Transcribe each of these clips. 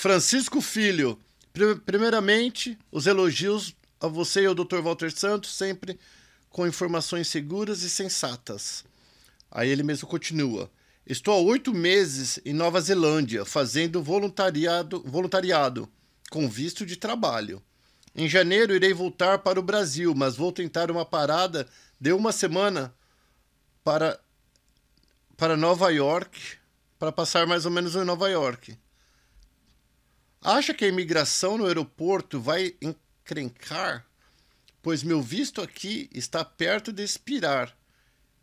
Francisco Filho, primeiramente, os elogios a você e ao Dr. Walter Santos, sempre com informações seguras e sensatas. Aí ele mesmo continua. Estou há oito meses em Nova Zelândia, fazendo voluntariado, voluntariado com visto de trabalho. Em janeiro irei voltar para o Brasil, mas vou tentar uma parada de uma semana para, para Nova York, para passar mais ou menos em Nova York. Acha que a imigração no aeroporto vai encrencar? Pois meu visto aqui está perto de expirar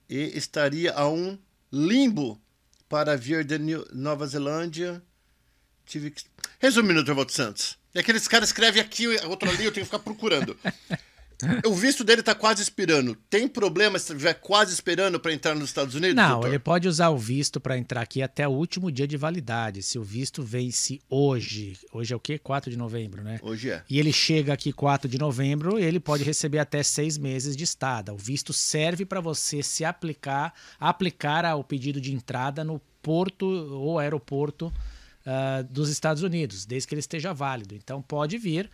e estaria a um limbo para vir de Nova Zelândia. Tive que... Resumindo, Tevaldo Santos. É aqueles caras escrevem aqui, outro ali, eu tenho que ficar procurando. O visto dele tá quase expirando. Tem problema se estiver quase esperando para entrar nos Estados Unidos? Não, doutor? ele pode usar o visto para entrar aqui até o último dia de validade. Se o visto vence hoje, hoje é o quê? 4 de novembro, né? Hoje é. E ele chega aqui 4 de novembro, ele pode receber até seis meses de estada. O visto serve para você se aplicar, aplicar ao pedido de entrada no porto ou aeroporto uh, dos Estados Unidos, desde que ele esteja válido. Então pode vir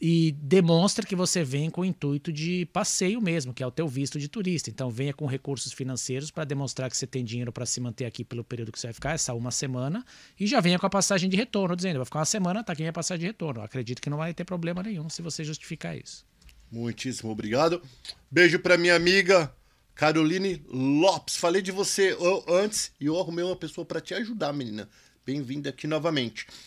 e demonstra que você vem com o intuito de passeio mesmo, que é o teu visto de turista. Então venha com recursos financeiros para demonstrar que você tem dinheiro para se manter aqui pelo período que você vai ficar, essa uma semana, e já venha com a passagem de retorno, dizendo, vai ficar uma semana, tá aqui minha passagem de retorno. Acredito que não vai ter problema nenhum se você justificar isso. Muitíssimo obrigado. Beijo para minha amiga Caroline Lopes. Falei de você antes e eu arrumei uma pessoa para te ajudar, menina. Bem-vinda aqui novamente.